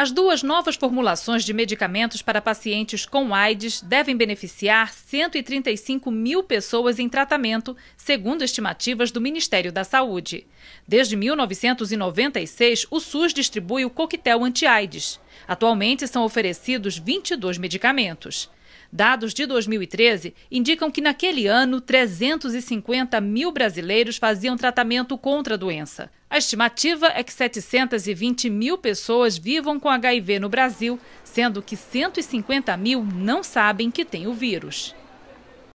As duas novas formulações de medicamentos para pacientes com AIDS devem beneficiar 135 mil pessoas em tratamento, segundo estimativas do Ministério da Saúde. Desde 1996, o SUS distribui o coquetel anti-AIDS. Atualmente são oferecidos 22 medicamentos. Dados de 2013 indicam que naquele ano 350 mil brasileiros faziam tratamento contra a doença. A estimativa é que 720 mil pessoas vivam com HIV no Brasil, sendo que 150 mil não sabem que têm o vírus.